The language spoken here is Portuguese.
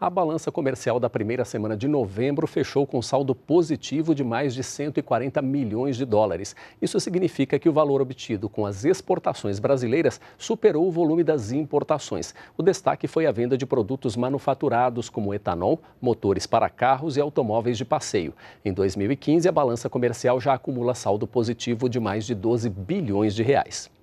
A balança comercial da primeira semana de novembro fechou com saldo positivo de mais de 140 milhões de dólares. Isso significa que o valor obtido com as exportações brasileiras superou o volume das importações. O destaque foi a venda de produtos manufaturados como etanol, motores para carros e automóveis de passeio. Em 2015, a balança comercial já acumula saldo positivo de mais de 12 bilhões de reais.